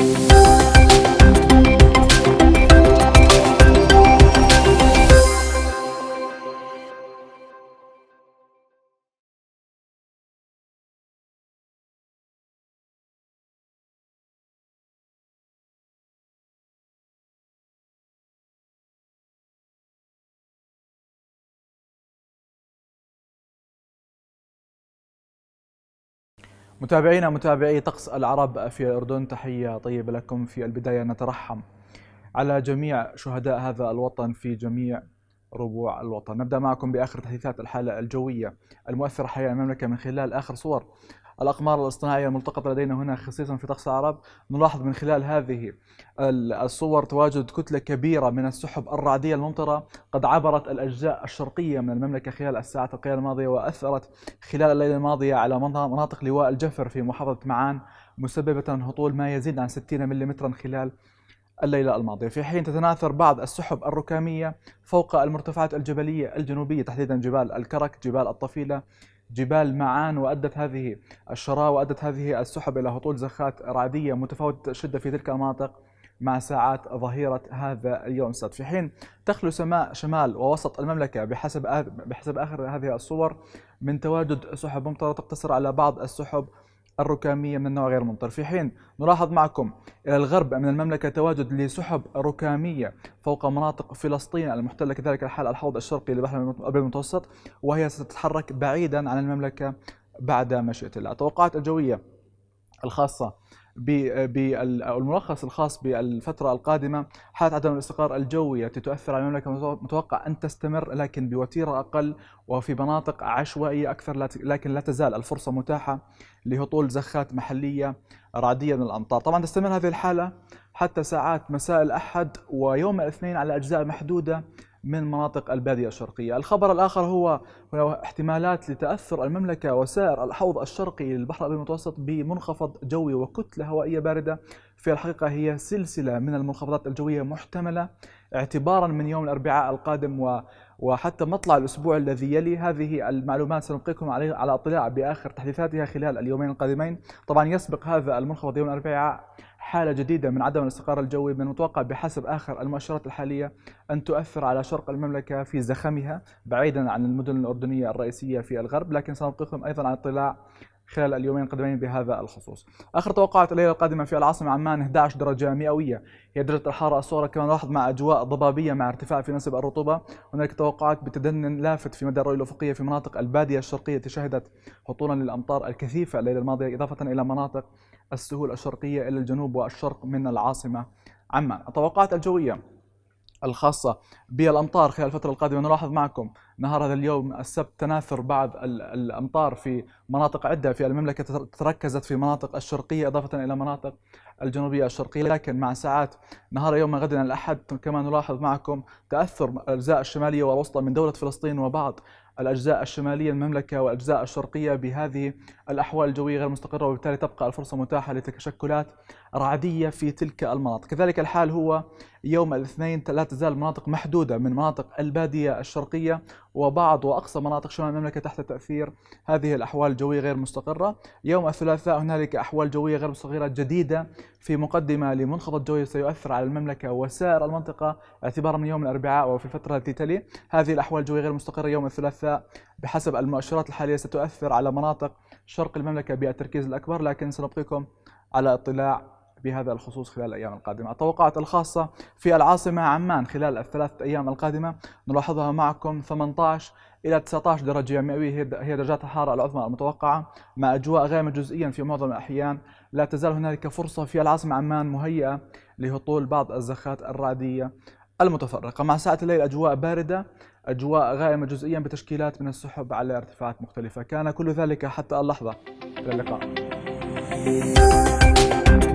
you. متابعينا متابعي طقس العرب في الأردن تحية طيبة لكم في البداية نترحم على جميع شهداء هذا الوطن في جميع ربوع الوطن نبدأ معكم بآخر تحديثات الحالة الجوية المؤثرة حاليا المملكة من خلال آخر صور الأقمار الاصطناعية الملتقطة لدينا هنا خصيصا في طقس العرب نلاحظ من خلال هذه الصور تواجد كتلة كبيرة من السحب الرعدية الممطرة قد عبرت الأجزاء الشرقية من المملكة خلال الساعات القليلة الماضية وأثرت خلال الليلة الماضية على مناطق لواء الجفر في محافظة معان مسببة هطول ما يزيد عن 60 ملم خلال الليلة الماضية في حين تتناثر بعض السحب الركامية فوق المرتفعات الجبلية الجنوبية تحديدا جبال الكرك جبال الطفيلة جبال معان وأدت هذه الشراء وأدت هذه السحب إلى هطول زخات رعدية متفاوتة الشدة في تلك المناطق مع ساعات ظهيرة هذا اليوم سبت في حين تخلو سماء شمال ووسط المملكة بحسب بحسب آخر هذه الصور من تواجد سحب ممطرة تقتصر على بعض السحب الركامية من نوع غير ممطر في حين نلاحظ معكم إلى الغرب من المملكة تواجد لسحب ركامية فوق مناطق فلسطين المحتلة كذلك الحال الحوض الشرقي لبحر المتوسط وهي ستتحرك بعيدا عن المملكة بعد مشيئة الله توقعات الجوية الخاصة بالملخص الخاص بالفترة القادمة حالة عدم الاستقرار الجوي التي تؤثر على المملكة متوقع أن تستمر لكن بوتيرة أقل وفي مناطق عشوائية أكثر لكن لا تزال الفرصة متاحة لهطول زخات محلية رعدية من الأمطار طبعا تستمر هذه الحالة حتى ساعات مساء الأحد ويوم الاثنين على أجزاء محدودة من مناطق البادية الشرقية الخبر الآخر هو احتمالات لتأثر المملكة وسائر الحوض الشرقي للبحر الأبيض المتوسط بمنخفض جوي وكتلة هوائية باردة في الحقيقة هي سلسلة من المنخفضات الجوية محتملة اعتبارا من يوم الأربعاء القادم و وحتى مطلع الأسبوع الذي يلي هذه المعلومات سنبقيكم على اطلاع بآخر تحديثاتها خلال اليومين القادمين طبعا يسبق هذا المنخفض يوم الأربعاء حالة جديدة من عدم الاستقرار الجوي من المتوقع بحسب آخر المؤشرات الحالية أن تؤثر على شرق المملكة في زخمها بعيدا عن المدن الأردنية الرئيسية في الغرب لكن سنبقيكم أيضا على اطلاع خلال اليومين القادمين بهذا الخصوص. اخر توقعات الليله القادمه في العاصمه عمان 11 درجه مئويه، هي درجه الحراره الصغرى كما نلاحظ مع اجواء ضبابيه مع ارتفاع في نسب الرطوبه، هناك توقعات بتدنن لافت في مدى الرؤيه الافقيه في مناطق الباديه الشرقيه التي شهدت هطولا للامطار الكثيفه الليله الماضيه اضافه الى مناطق السهول الشرقية إلى الجنوب والشرق من العاصمة عمان التوقعات الجوية الخاصة بالأمطار خلال الفترة القادمة نلاحظ معكم نهار هذا اليوم السبت تناثر بعض الامطار في مناطق عده في المملكه تركزت في مناطق الشرقيه اضافه الى مناطق الجنوبيه الشرقيه لكن مع ساعات نهار يوم غدا الاحد كما نلاحظ معكم تاثر الاجزاء الشماليه والوسطى من دوله فلسطين وبعض الاجزاء الشماليه المملكه والاجزاء الشرقيه بهذه الاحوال الجويه غير المستقره وبالتالي تبقى الفرصه متاحه لتشكلات رعديه في تلك المناطق، كذلك الحال هو يوم الاثنين لا تزال مناطق محدوده من مناطق الباديه الشرقيه وبعض وأقصى مناطق شمال المملكة تحت تأثير هذه الأحوال الجوية غير مستقرة يوم الثلاثاء هنالك أحوال جوية غير مستقرة جديدة في مقدمة لمنخفض جوي سيؤثر على المملكة وسائر المنطقة اعتبارا من يوم الأربعاء وفي الفترة التي تلي هذه الأحوال الجوية غير مستقرة يوم الثلاثاء بحسب المؤشرات الحالية ستؤثر على مناطق شرق المملكة بالتركيز الأكبر لكن سنبقيكم على اطلاع بهذا الخصوص خلال الأيام القادمة التوقعات الخاصة في العاصمة عمان خلال الثلاثة أيام القادمة نلاحظها معكم 18 إلى 19 درجة مئوية هي درجات الحارة العظمى المتوقعة مع أجواء غامة جزئيا في معظم الأحيان لا تزال هنالك فرصة في العاصمة عمان مهيئة لهطول بعض الزخات الرعدية المتفرقة مع ساعة الليل أجواء باردة أجواء غائمة جزئيا بتشكيلات من السحب على ارتفاعات مختلفة كان كل ذلك حتى اللحظة إلى اللقاء